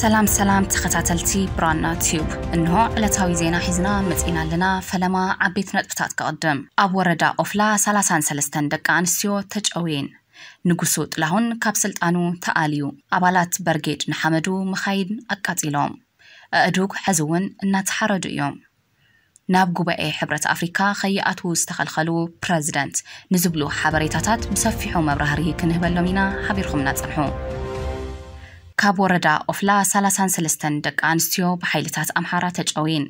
ሰላም ሰላም ተኸታተልቲ ብራና ቲዩብ እንሆ ዕለታዊ ዜና ሒዝና መፂና ኣለና ፈለማ ዓበይቲ ነጥብታት ከቐድም ኣብ ወረዳ ኦፍላ 33 ደቂ ኣንስትዮ ተጨውየን ንጉሱ ጥላሁን ካብ ስልጣኑ ተኣልዩ ኣባላት በርጌድ ንሓመዱ መኻይድ ኣቃፂሎም ኣእዱግ ሕዚ እውን እናተሓረዱ እዮም ናብ ጉባኤ ሕብረት ኣፍሪካ ከይኣትዉ ዝተኸልኸሉ ፕረዚደንት ንዝብሉ ሓበሬታታት ብሰፊሑ መብራህሪ ክንህበሎም ኢና ሓቢርኩም እናፀንሑ ካብ ወረዳ ኦፍላ 33 ደቂ ኣንስትዮ ብሓይልታት ኣምሓራ ተጨዊን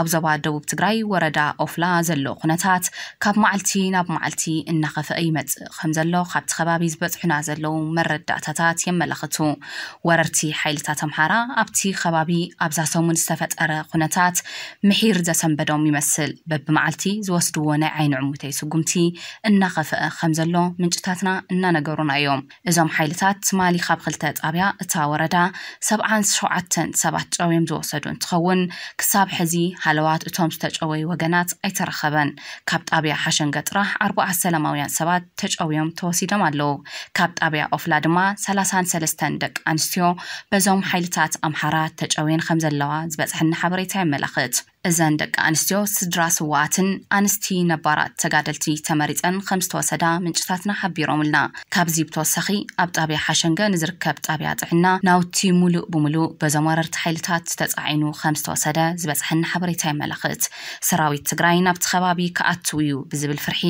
ኣብ ዞባ ደቡብ ትግራይ ወረዳ ኦፍላ ዘሎ ኩነታት ካብ መዓልቲ ናብ መዓልቲ እናኸፍአ ይመፅእ ከም ዘሎ ካብቲ ከባቢ ዝበፅሑና ዘለዉ መረዳእታታት የመላኽቱ ወረርቲ ሓይልታት ኣምሓራ ኣብቲ ከባቢ ኣብዛ ሰሙን ዝተፈጠረ ኩነታት ምሒር ዘሰንበዶም ይመስል በብመዓልቲ ዝወስድዎ ናይ ዓይኒ ዕሙተይ ስጉምቲ እናኸፍአ ከም ዘሎ ምንጭታትና እናነገሩና እዮም እዞም ሓይልታት ትማሊ ካብ ክልተ ጣብያ እታ ወረ ወረዳ 77 ሰባት ጨውዮም ዝወሰዱ እንትኸውን ክሳብ ሕዚ ሃለዋት እቶም ዝተጨወዩ ወገናት ኣይተረኸበን ካብ ጣብያ ሓሸንገ ጥራሕ ኣርባዓት ሰላማውያን ሰባት ተጨውዮም ተወሲዶም ኣለዉ ካብ ጣብያ ኦፍላ ድማ 33 ደቂ ኣንስትዮ በዞም ሓይልታት ኣምሓራ ተጨውየን ከም ዘለዋ ዝበፅሐና ሓበሬታ የመላኽት እዘን ደቂ ኣንስትዮ ስድራ ስዋኣትን ኣንስቲ ነባራት ተጋደልቲ ተመሪፀን ከም ዝተወሰዳ ምንጭታትና ሓቢሮምልና ካብዚ ብተወሳኺ ኣብ ጣብያ ሓሸንገ ንዝርከብ ጣብያ ጥዕና ናውቲ ሙሉእ ብሙሉእ በዞም ወረርቲ ሓይልታት ተፃዒኑ ከም ዝተወሰደ ዝበፅሐና ሓበሬታ የመላኽት ሰራዊት ትግራይ ናብቲ ከባቢ ክኣቱ እዩ ብዝብል ፍርሒ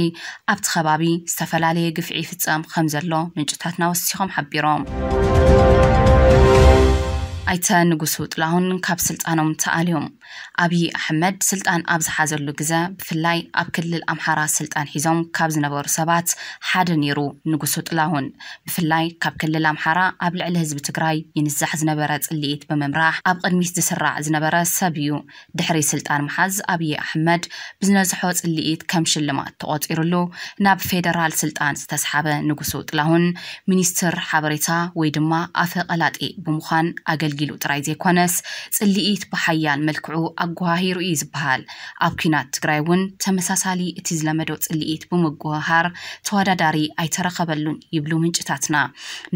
ኣብቲ ከባቢ ዝተፈላለየ ግፍዒ ይፍፀም ከም ዘሎ ምንጭታትና ወሲኾም ሓቢሮም ኣይተ ንጉሱ ጥላሁን ካብ ስልጣኖም ተኣልዮም ኣብዪ ኣሕመድ ስልጣን ኣብ ዝሓዘሉ ግዜ ብፍላይ ኣብ ክልል ኣምሓራ ስልጣን ሒዞም ካብ ዝነበሩ ሰባት ሓደ ነይሩ ንጉሱ ጥላሁን ብፍላይ ካብ ክልል ኣምሓራ ኣብ ልዕሊ ህዝቢ ትግራይ ይንዛሕ ዝነበረ ፅልኢት ብምምራሕ ኣብ ቅድሚት ዝስራዕ ዝነበረ ሰብ እዩ ድሕሪ ስልጣን ምሓዝ ኣብዪ ኣሕመድ ብዝነዝሖ ፅልኢት ከም ሽልማት ተቆፂሩሉ ናብ ፌደራል ስልጣን ዝተሰሓበ ንጉሱ ጥላሁን ሚኒስትር ሓበሬታ ወይ ድማ ኣፈ ቀላጢ ብምዃን ኣገሊ ኣገልጊሉ ጥራይ ዘይኮነስ ፅሊኢት ብሓያል መልክዑ ኣጓሂሩ እዩ ዝበሃል ኣብ ኩናት ትግራይ እውን ተመሳሳሊ እቲ ዝለመዶ ፅሊኢት ብምጉሃር ተወዳዳሪ ኣይተረኸበሉን ይብሉ ምንጭታትና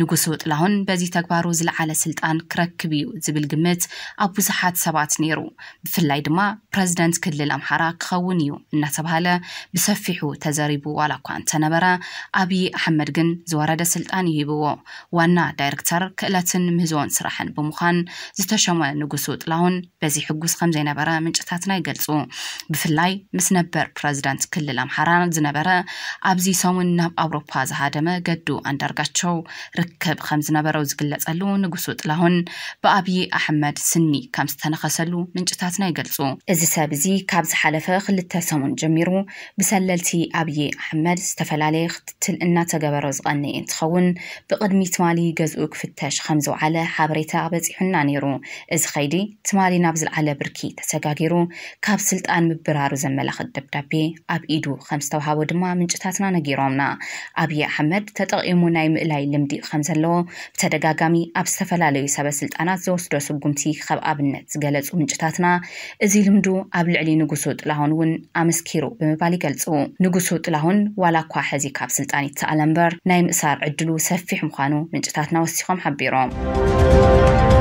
ንጉስ ጥላሁን በዚ ተግባሩ ዝለዓለ ስልጣን ክረክብ እዩ ዝብል ግምት ኣብ ብዙሓት ሰባት ነይሩ ብፍላይ ድማ ፕረዚደንት ክልል ኣምሓራ ክኸውን እዩ እናተባሃለ ብሰፊሑ ተዘሪቡ ዋላ እኳ እንተነበረ ኣብዪ ኣሕመድ ግን ዝወረደ ስልጣን ይሂብዎ ዋና ዳይረክተር ክእለትን ምህዞን ስራሕን ብምዃን ምዃን ዝተሸመኑ ንጉስ ጥላሁን በዚ ሕጉስ ከም ዘይነበረ ምንጭታትና ይገልፁ ብፍላይ ምስ ነበር ፕረዚዳንት ክልል ኣምሓራ ዝነበረ ኣብዚ ሰሙን ናብ ኣውሮፓ ዝሃደመ ገዱ ኣንዳርጋቸው ርክብ ከም ዝነበረው ዝግለጸሉ ንጉሱ ጥላሁን ብኣብዪ ኣሕመድ ስኒ ከም ዝተነኸሰሉ ምንጭታትና ይገልፁ እዚ ሰብ እዚ ካብ ዝሓለፈ ክልተ ሰሙን ጀሚሩ ብሰለልቲ ኣብዪ ኣሕመድ ዝተፈላለየ ክትትል እናተገበረ ዝቐንየ እንትኸውን ብቅድሚ ትማሊ ገዝኡ ክፍተሽ ከም ዝውዓለ ሓበሬታ በፂሑ ይሕና ነይሩ እዚ ከይዲ ትማሊ ናብ ዝለዓለ ብርኪ ተሰጋጊሩ ካብ ስልጣን ምብራሩ ዘመላኽት ደብዳቤ ኣብ ኢዱ ከም ዝተውሃቦ ድማ ምንጭታትና ነጊሮምና ኣብዪ ኣሕመድ ተጠቂሙ ናይ ምእላይ ልምዲ ከም ዘለዎ ብተደጋጋሚ ኣብ ዝተፈላለዩ ሰበ ስልጣናት ዘወስዶ ስጉምቲ ካብ ኣብነት ዝገለፁ ምንጭታትና እዚ ልምዱ ኣብ ልዕሊ ንጉሱ ጥላሁን እውን ኣመስኪሩ ብምባል ይገልፁ ንጉሱ ጥላሁን ዋላ እኳ ሕዚ ካብ ስልጣን ይተኣለ እምበር ናይ ምእሳር ዕድሉ ሰፊሕ ምዃኑ ምንጭታትና ወሲኾም ሓቢሮም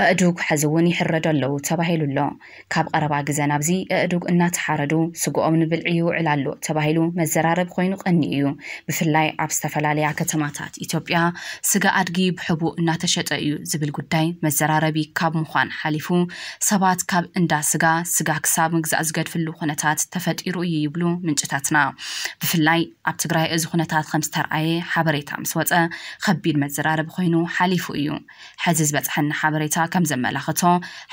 أدوك حزوني حرد اللو تباهيلو اللو كاب قربا قزان أبزي أدوك إنا تحاردو سقو أمن بالعيو اللو تباهيلو مزرار بخوينو أنيو بفلاي عبستفلاليا كتماتات إتوبيا سقا أدقي بحبو إنا أيو زبل قداي مزرار بي كاب مخوان حاليفو سبات كاب إندا سقا سقا كساب مقز أزقاد فلو خنتات خونتات تفتئرو يبلو من جتاتنا بفلاي عبتقراي إزو خنتات خمس ترعي حبريتا مسوطة خبيل مزرار بخوينو حاليفو إيو حزز بتحن حبريتا ከም ዘመላኽቶ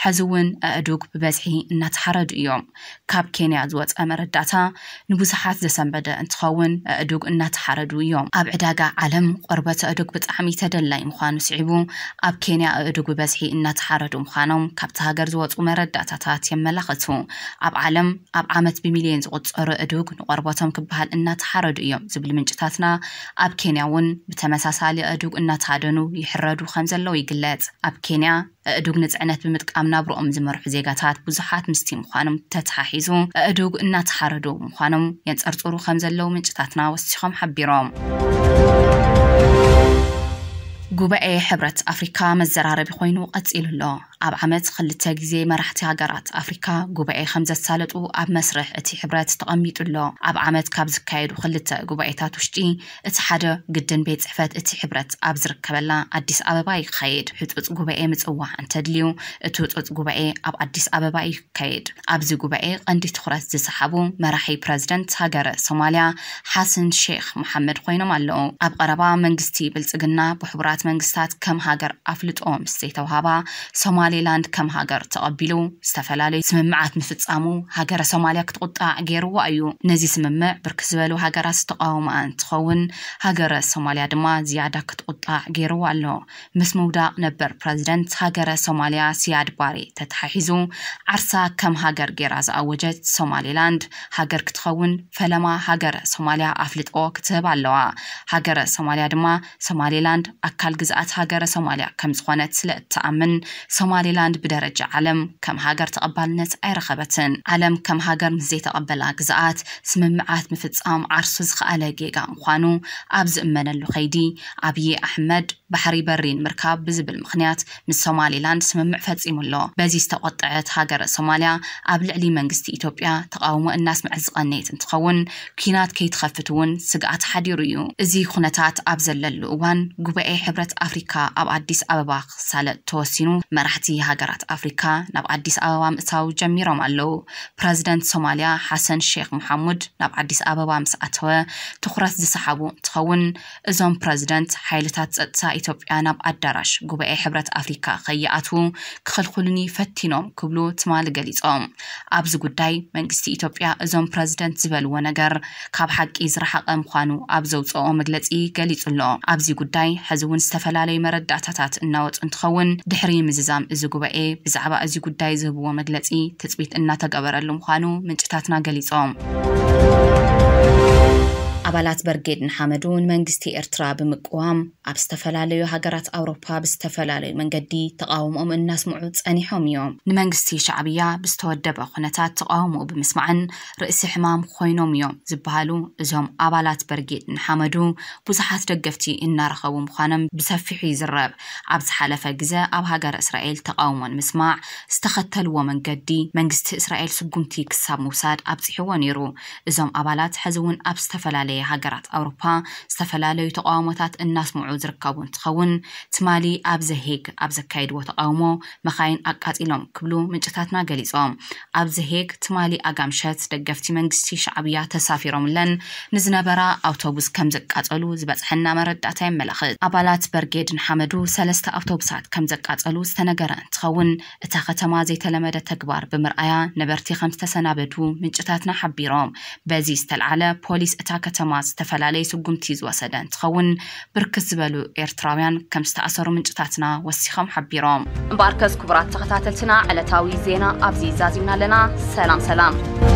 ሕዚ እውን ኣእዱግ ብበዝሒ እናተሓረዱ እዮም ካብ ኬንያ ዝወፀ መረዳእታ ንብዙሓት ዘሰንበደ እንትኸውን ኣእዱግ እናተሓረዱ እዮም ኣብ ዕዳጋ ዓለም ቆርበት ኣእዱግ ብጣዕሚ ተደላይ ምዃኑ ስዒቡ ኣብ ኬንያ ኣእዱግ ብበዝሒ እናተሓረዱ ምዃኖም ካብቲ ሃገር ዝወፁ መረዳእታታት የመላኽቱ ኣብ ዓለም ኣብ ዓመት ብሚልዮን ዝቁፀሩ ኣእዱግ ንቆርበቶም ክበሃል እናተሓረዱ እዮም ዝብል ምንጭታትና ኣብ ኬንያ እውን ብተመሳሳሊ ኣእዱግ እናተሃደኑ ይሕረዱ ከም ዘለዉ ይግለጽ ኣብ ኬንያ أدوغ نزعنات بمتقام نابرؤم زمرح زيغاتات بوزحات مستي مخانم تتحاحيزو أدوغ إنا تحاردو مخانم ينزأرطورو خمزلو من جتاتنا وستشخم حبيروم ጉባኤ ሕብረት ኣፍሪካ መዘራረቢ ኮይኑ ቀፂሉ ኣሎ ኣብ ዓመት ክልተ ግዜ መራሕቲ ሃገራት ኣፍሪካ ጉባኤ ከም ዘሳለጡ ኣብ መስርሕ እቲ ሕብረት ተቐሚጡ ኣሎ ኣብ ዓመት ካብ ዝካየዱ ክልተ ጉባኤታት ውሽጢ እቲ ሓደ ግድን ቤት ፅሕፈት እቲ ሕብረት ኣብ ዝርከበላ ኣዲስ ኣበባ ይካየድ ህፁፅ ጉባኤ ምፅዋዕ እንተድልዩ እቲ ህፁፅ ጉባኤ ኣብ ኣዲስ ኣበባ ይካየድ ኣብዚ ጉባኤ ቀንዲ ትኩረት ዝሰሓቡ መራሒ ፕረዚደንት ሃገረ ሶማልያ ሓሰን ሼክ መሓመድ ኮይኖም ኣለዉ ኣብ ቀረባ መንግስቲ ብልፅግና ብሕቡራት መንግስታት ከም ሃገር ኣፍልጦ ምስ ዘይተዋሃባ ሶማል ሶማሌላንድ ከም ሃገር ተቐቢሉ ዝተፈላለዩ ስምምዓት ምፍፃሙ ሃገረ ሶማልያ ክትቁጣዕ ገይርዎ እዩ ነዚ ስምምዕ ብርክ ዝበሉ ሃገራት ዝተቃወማ እንትኸውን ሃገረ ሶማልያ ድማ ዝያዳ ክትቁጣዕ ገይርዎ ኣሎ ምስ ምውዳቅ ነበር ፕረዚደንት ሃገረ ሶማልያ ስያድ ባሬ ተተሓሒዙ ዓርሳ ከም ሃገር ገይራ ዝኣወጀት ሶማሌላንድ ሃገር ክትኸውን ፈለማ ሃገረ ሶማልያ ኣፍልጦ ክትህብ ኣለዋ ሃገረ ሶማልያ ድማ ሶማሌላንድ ኣካል ግዝኣት ሃገረ ሶማልያ ከም ዝኾነት ስለ እትኣምን سوماليلاند بدرجة علم كم هاجر تقبل نت أي رخبة علم كم هاجر مزيت تقبل أجزاءات سمم معات مفتس أم عرسز خالة جيجا مخانو أبز من اللخيدي أبي أحمد بحري برين مركاب بزب مخنيات من ሶማሌላንድ سمم فتقيم الله بزي استقطعت هاجر سوماليا قبل علي منجست إثيوبيا تقاوم الناس معزقنيت انتخون كينات كي تخفتون سقعت حد يريو زي خنتات أبزل للوان جبئي حبرة أفريقيا أو أديس أبابا سالة توسينو مرحت መራሕቲ ሃገራት ኣፍሪካ ናብ ኣዲስ ኣበባ ምእታው ጀሚሮም ኣለው ፕረዚደንት ሶማልያ ሓሰን ሼክ መሓሙድ ናብ ኣዲስ ኣበባ ምስ ኣተወ ትኩረት ዝሰሓቡ እንትኸውን እዞም ፕረዚደንት ሓይልታት ፀጥታ ኢትዮጵያ ናብ ኣዳራሽ ጉባኤ ሕብረት ኣፍሪካ ከይኣትዉ ክኽልኩልኒ ፈቲኖም ክብሉ ትማሊ ገሊፆም ኣብዚ ጉዳይ መንግስቲ ኢትዮጵያ እዞም ፕረዚደንት ዝበልዎ ነገር ካብ ሓቂ ዝረሓቐ ምኳኑ ኣብ ዘውፅኦ መግለፂ ገሊፁ ኣሎ ኣብዚ ጉዳይ ሕዚ እውን ዝተፈላለዩ መረዳእታታት እናወፁ እንትኸውን ድሕሪ ምዝዛም እዚ ጉባኤ ብዛዕባ እዚ ጉዳይ ዝህብዎ መግለፂ ትፅቢት እናተገበረሉ ምዃኑ ምንጭታትና ገሊፆም ኣባላት በርጌድ ንሓመድ እውን መንግስቲ ኤርትራ ብምቅዋም ኣብ ዝተፈላለዩ ሃገራት ኣውሮፓ ብዝተፈላለዩ መንገዲ ተቃውሞኦም እናስምዑ ጸኒሖም እዮም ንመንግስቲ ሻዕብያ ብዝተወደበ ኩነታት ተቃውምኡ ብምስማዕን ርእሲ ሕማም ኮይኖም እዮም ዝበሃሉ እዞም ኣባላት በርጌድ ንሓመዱ ብዙሓት ደገፍቲ እናረኸቡ ምዃኖም ብሰፊሑ ይዝረብ ኣብ ዝሓለፈ ግዜ ኣብ ሃገር እስራኤል ተቃውሞ ንምስማዕ ዝተኸተልዎ መንገዲ መንግስቲ እስራኤል ስጉምቲ ክሳብ ምውሳድ ኣብፅሕዎ ነይሩ እዞም ኣባላት ሕዚ እውን ኣብ ዝተፈላለየ ሃገራት ኣውሮፓ ዝተፈላለዩ ተቃውሞታት እናስምዑ ዝርከቡ እንትኸውን ትማሊ ኣብ ዘሄግ ኣብ ዘካየድዎ ተቃውሞ መኻይን ኣቃፂሎም ክብሉ ምንጭታትና ገሊፆም ኣብ ዘሄግ ትማሊ ኣጋምሸት ደገፍቲ መንግስቲ ሻዕብያ ተሳፊሮምለን ንዝነበራ ኣውቶቡስ ከም ዘቃፀሉ ዝበፅሐና መረዳእታ የመላኽት ኣባላት በርጌድ ንሓመዱ ሰለስተ ኣውቶቡሳት ከም ዘቃፀሉ ዝተነገረ እንትኸውን እታ ከተማ ዘይተለመደ ተግባር ብምርኣያ ነበርቲ ከም ዝተሰናበዱ ምንጭታትና ሓቢሮም በዚ ዝተለዓለ ፖሊስ እታ ከተማ ኣስማት ዝተፈላለየ ስጉምቲ ዝወሰደን እንትኸውን ብርክት ዝበሉ ኤርትራውያን ከም ዝተኣሰሩ ምንጭታትና ወሲኾም ሓቢሮም እምበኣርከስ ክቡራት ተኸታተልትና ዕለታዊ ዜና ኣብዚ ዛዚምና ኣለና ሰላም ሰላም